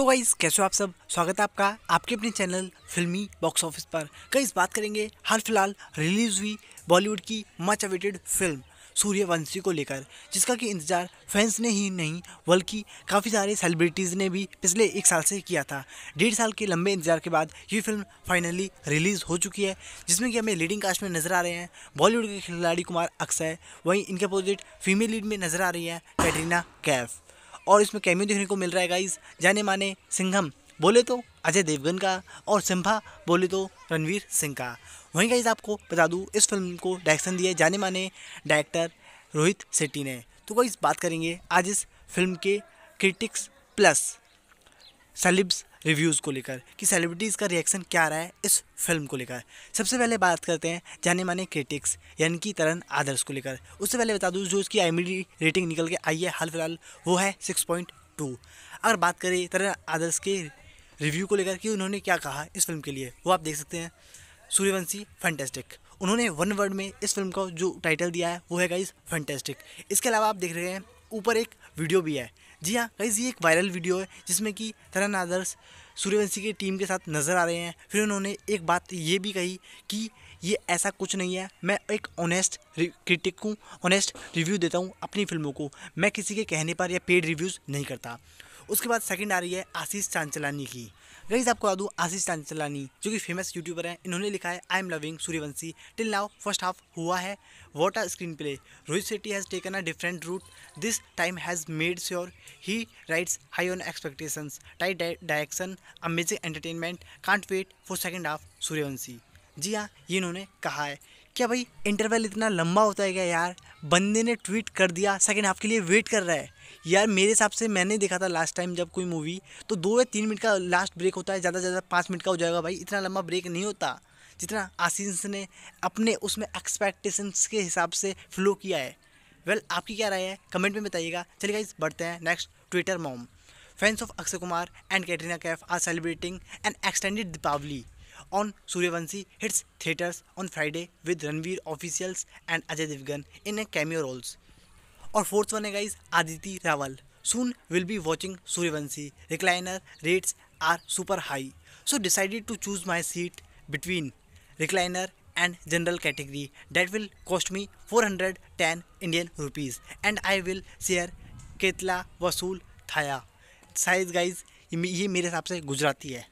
तो गाइज कैसे हो आप सब स्वागत है आपका आपके अपने चैनल फिल्मी बॉक्स ऑफिस पर इस बात करेंगे हाल फिलहाल रिलीज हुई बॉलीवुड की मच अवेटेड फिल्म सूर्यवंशी को लेकर जिसका कि इंतज़ार फैंस ने ही नहीं बल्कि काफ़ी सारे सेलिब्रिटीज़ ने भी पिछले एक साल से किया था डेढ़ साल के लंबे इंतज़ार के बाद ये फिल्म फाइनली रिलीज़ हो चुकी है जिसमें कि हमें लीडिंग कास्ट में नज़र आ रहे हैं बॉलीवुड के खिलाड़ी कुमार अक्षय वहीं इनके अपोजिट फीमेल लीड में नज़र आ रही है कैटरीना कैफ और इसमें कैमियो देखने को मिल रहा है गाइज जाने माने सिंघम बोले तो अजय देवगन का और सिम्भा बोले तो रणवीर सिंह का वहीं गाइज आपको बता दूँ इस फिल्म को डायरेक्शन दिया जाने माने डायरेक्टर रोहित शेट्टी ने तो गाइज बात करेंगे आज इस फिल्म के क्रिटिक्स प्लस सेलिब्स रिव्यूज़ को लेकर कि सेलिब्रिटीज़ का रिएक्शन क्या रहा है इस फिल्म को लेकर सबसे पहले बात करते हैं जाने माने क्रिटिक्स यानी कि तरन आदर्श को लेकर उससे पहले बता दूँ जो उसकी आई रेटिंग निकल के आई है हाल फिलहाल वो है सिक्स पॉइंट टू अगर बात करें तरन आदर्श के रिव्यू को लेकर कि उन्होंने क्या कहा इस फिल्म के लिए वो आप देख सकते हैं सूर्यवंशी फैंटेस्टिक उन्होंने वन वर्ड में इस फिल्म का जो टाइटल दिया है वो है गाइज फैंटेस्टिक इसके अलावा आप देख रहे हैं ऊपर एक वीडियो भी है जी हाँ गाइज ये एक वायरल वीडियो है जिसमें कि तरन आदर्श सूर्यवंशी की टीम के साथ नज़र आ रहे हैं फिर उन्होंने एक बात ये भी कही कि ये ऐसा कुछ नहीं है मैं एक ऑनेस्ट क्रिटिक हूँ ऑनेस्ट रिव्यू देता हूँ अपनी फिल्मों को मैं किसी के कहने पर या पेड रिव्यूज़ नहीं करता उसके बाद सेकंड आ रही है आशीष चांचलानी की गाइज आपको बता दूँ आशीष चांचलानी जो कि फेमस यूट्यूबर हैं इन्होंने लिखा है I am loving Sooryavanshi till now first half हुआ है what are screenplay Rohit Shetty has taken a different route this time has made sure he rides high on expectations tight direction amazing entertainment can't wait for second half Sooryavanshi जी हाँ ये इन्होंने कहा है क्या भाई इंटरवल इतना लंबा होता है क्या यार बंदे ने ट्वीट कर दिया सेकेंड हाफ के लिए वेट कर रहा है यार मेरे हिसाब से मैंने देखा था लास्ट टाइम जब कोई मूवी तो दो या तीन मिनट का लास्ट ब्रेक होता है ज़्यादा से ज़्यादा पाँच मिनट का हो जाएगा भाई इतना लंबा ब्रेक नहीं होता जितना आशीष ने अपने उसमें एक्सपेक्टेशंस के हिसाब से फ्लो किया है वेल well, आपकी क्या राय है कमेंट में बताइएगा चलिए गाइस बढ़ते हैं next Twitter mom fans of Akshay Kumar and Katrina Kaif are celebrating an extended Deepavali on Sooryavanshi hits theatres on Friday with Ranveer officials and Ajay Devgn in a cameo roles और फोर्थ वन है guys Aditi Rawal soon will be watching Sooryavanshi recliner rates are super high so decided to choose my seat between recliner and general category that will cost me four hundred ten Indian rupees and I will share केतला वसूल थाया size guys ये मेरे हिसाब से गुजराती है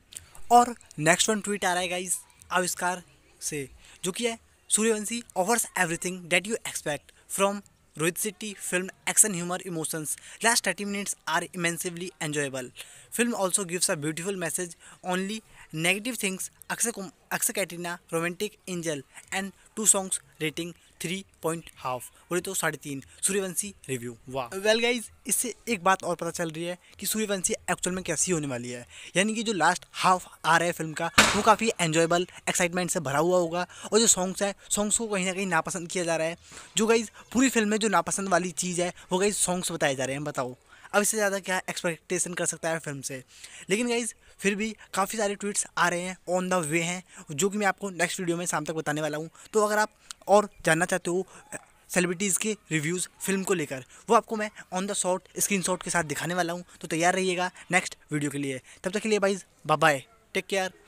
और next one tweet आ रहा है गाइज आविष्कार से जो कि है Sooryavanshi offers everything that you expect from Rohit Shetty film action, humor, emotions. Last 30 minutes are immensely enjoyable. Film also gives a beautiful message only negative things अक्सर Akshay Katrina romantic angle and two songs rating three point half बोले तो साढ़े तीन Sooryavanshi review वाह well guys इससे एक बात और पता चल रही है कि सूर्यवंशी एक्चुअल में कैसी होने वाली है यानी कि जो लास्ट हाफ आ रहा है फिल्म का वो काफ़ी एन्जॉयबल एक्साइटमेंट से भरा हुआ होगा और जो सॉन्ग्स हैं सॉन्ग्स को कहीं ना कहीं नापसंद किया जा रहा है जो गाइज़ पूरी फिल्म में जो नापसंद वाली चीज़ है वो गाइज सॉन्ग्स बताए जा रहे हैं बताओ अब इससे ज़्यादा क्या एक्सपेक्टेशन कर सकता है फिल्म से लेकिन गाइज़ फिर भी काफ़ी सारे ट्वीट्स आ रहे हैं ऑन द वे हैं जो कि मैं आपको नेक्स्ट वीडियो में शाम तक बताने वाला हूँ तो अगर आप और जानना चाहते हो सेलिब्रिटीज़ के रिव्यूज़ फिल्म को लेकर वो आपको मैं ऑन द शॉट स्क्रीन के साथ दिखाने वाला हूँ तो तैयार रहिएगा नेक्स्ट वीडियो के लिए तब तक के लिए बाइज बाय टेक केयर